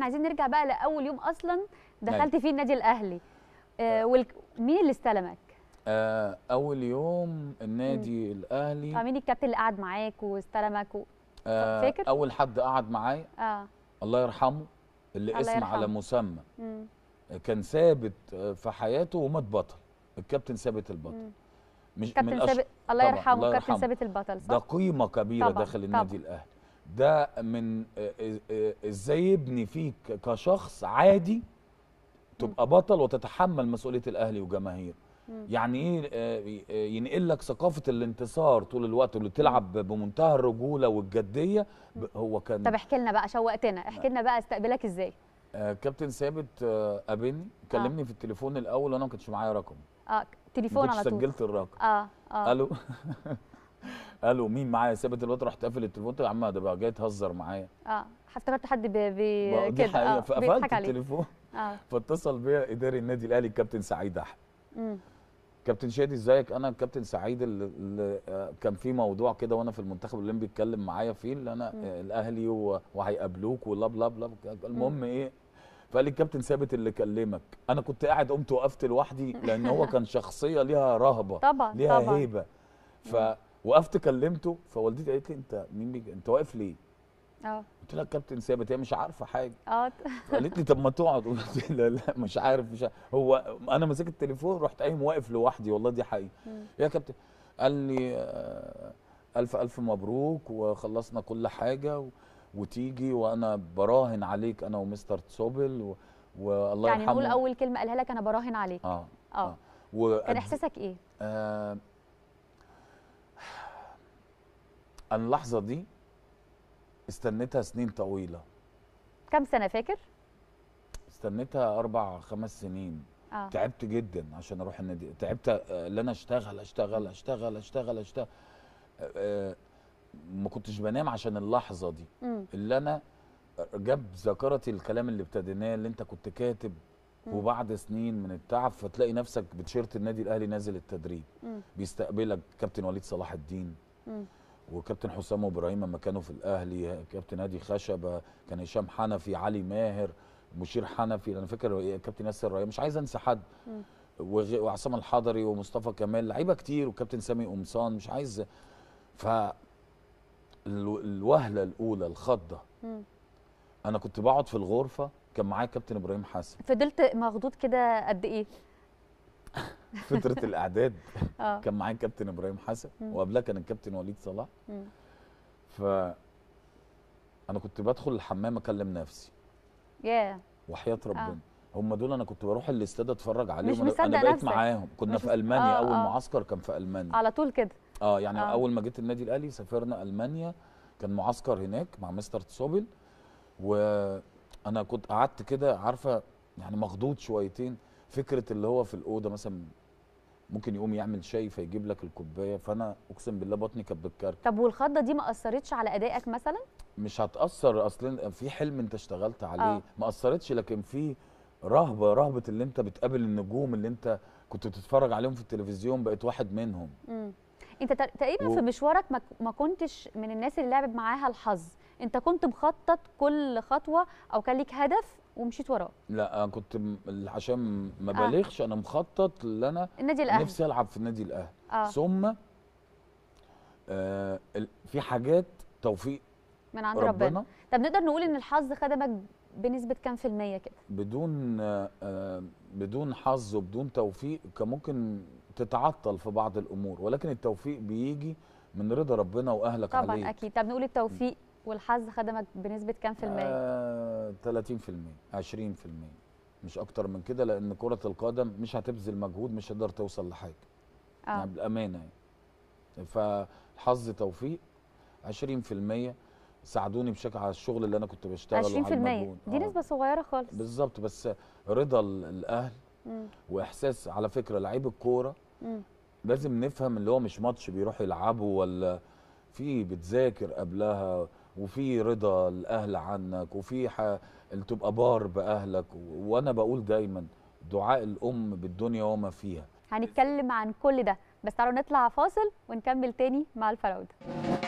احنا عايزين نرجع بقى لاول يوم اصلا دخلت فيه النادي الاهلي آه, آه. مين اللي استلمك آه اول يوم النادي مم. الاهلي آه مين الكابتن اللي قعد معاك واستلمك و... آه فاكر اول حد قعد معايا آه. الله يرحمه اللي الله اسم يرحمه. على مسمى مم. كان ثابت في حياته ومات بطل الكابتن ثابت البطل مم. مش كابتن ثابت أش... الله يرحمه كابتن ثابت البطل صح؟ ده قيمه كبيره طبعًا. داخل النادي طبعًا. الاهلي ده من آه، آه، آه، ازاي يبني فيك كشخص عادي تبقى بطل وتتحمل مسؤوليه الاهلي وجماهير يعني ايه ينقل لك ثقافه الانتصار طول الوقت اللي تلعب بمنتهى الرجوله والجديه هو كان طب احكي لنا بقى شوقتنا احكي لنا بقى استقبلك ازاي آه كابتن ثابت آه قابلني كلمني آه. في التليفون الاول وانا ما كانش معايا رقم اه تليفون على طول سجلت الرقم اه اه الو قالوا مين معايا ثابت الوقت رحت قافل التليفون يا عم ده بقى جاي تهزر معايا اه افتكرت حد بي كده اه فقفلت التليفون اه فاتصل بيا اداري النادي الاهلي الكابتن سعيد احمد كابتن شادي ازيك انا الكابتن سعيد اللي آه، كان في موضوع كده وانا في المنتخب الاولمبي بيتكلم معايا فيه اللي انا مم. الاهلي وهيقابلوك ولا بلا بلا المهم ايه فقال لي الكابتن ثابت اللي كلمك انا كنت قاعد قمت وقفت لوحدي لان هو كان شخصيه ليها رهبه طبعا ليها طبعا. هيبه ف مم. وقفت كلمته فوالدتي قالت لي انت مين بيجي انت واقف ليه؟ اه قلت لها كابتن ثابت هي مش عارفه حاجه اه قالت لي طب ما تقعد قلت لا لا مش عارف مش عارف. هو انا ماسك التليفون رحت قايم واقف لوحدي والله دي حقيقه يا كابتن قال لي آه، الف الف مبروك وخلصنا كل حاجه و... وتيجي وانا براهن عليك انا ومستر تسوبل و... والله يعني يرحمه يعني نقول اول كلمه قالها لك انا براهن عليك اه اه, آه. و... كان احساسك ايه؟ آه انا اللحظه دي استنيتها سنين طويله كم سنه فاكر استنيتها اربع خمس سنين آه. تعبت جدا عشان اروح النادي تعبت آه، ان انا اشتغل اشتغل اشتغل اشتغل اشتغل آه، آه، ما كنتش بنام عشان اللحظه دي م. اللي انا جاب ذاكرتي الكلام اللي ابتديناه اللي انت كنت كاتب م. وبعد سنين من التعب فتلاقي نفسك بتشيرت النادي الاهلي نازل التدريب م. بيستقبلك كابتن وليد صلاح الدين م. وكابتن حسام ابراهيم لما كانوا في الاهلي كابتن هادي خشبه كان هشام حنفي علي ماهر مشير حنفي انا فاكر كابتن ياسر مش عايز انسى حد وعصام الحضري ومصطفى كمال لعيبه كتير وكابتن سامي قمصان مش عايز ف الوهله الاولى الخضه انا كنت بقعد في الغرفه كان معايا كابتن ابراهيم حسن فضلت مخضوض كده قد ايه فتره الاعداد آه. كان معايا الكابتن ابراهيم حسن وقبلها كان الكابتن وليد صلاح ف انا كنت بدخل الحمام اكلم نفسي ياه وحياه آه. ربنا هم دول انا كنت بروح الاستاد اتفرج عليهم مش مصدق انا بقيت نفسك. معاهم كنا في المانيا آه اول آه. معسكر كان في المانيا على طول كده اه يعني آه. اول ما جيت النادي الاهلي سافرنا المانيا كان معسكر هناك مع مستر تسوبل وانا كنت قعدت كده عارفه يعني مخضوض شويتين فكره اللي هو في الاوضه مثلا ممكن يقوم يعمل شاي فيجيب لك الكوبايه فانا اقسم بالله بطني كانت بتكركب طب والخضه دي ما اثرتش على ادائك مثلا مش هتاثر اصلا في حلم انت اشتغلت عليه آه. ما اثرتش لكن في رهبه رهبه اللي انت بتقابل النجوم اللي انت كنت بتتفرج عليهم في التلفزيون بقيت واحد منهم مم. انت تقريبا و... في مشوارك ما كنتش من الناس اللي لعبت معاها الحظ انت كنت مخطط كل خطوه او كان ليك هدف ومشيت وراه لا انا كنت عشان ما آه. بالغش آه. انا مخطط ان انا النادي الاهلي نفسي العب في النادي الاهلي آه. ثم آه في حاجات توفيق من عند ربنا, ربنا. طب نقدر نقول ان الحظ خدمك بنسبه كام في الميه كده بدون آه بدون حظ وبدون توفيق كان ممكن تتعطل في بعض الامور ولكن التوفيق بيجي من رضا ربنا واهلك طبعا عليك طبعا اكيد طب نقول التوفيق والحظ خدمك بنسبه كام في الميه؟ آه 30% 20% مش اكتر من كده لان كره القدم مش هتبذل مجهود مش هتقدر توصل لحاجه آه. يعني بالامانه يعني فالحظ توفيق 20% ساعدوني بشكل على الشغل اللي انا كنت بشتغله 20% وعلى دي آه. نسبه صغيره خالص بالظبط بس رضا الاهل مم. واحساس على فكره لعيب الكوره لازم نفهم اللي هو مش ماتش بيروح يلعبه ولا في بتذاكر قبلها وفي رضا الاهل عنك وفي ان تبقى بار باهلك وانا بقول دايما دعاء الام بالدنيا وما فيها هنتكلم عن كل ده بس تعالوا نطلع فاصل ونكمل تاني مع الفراوده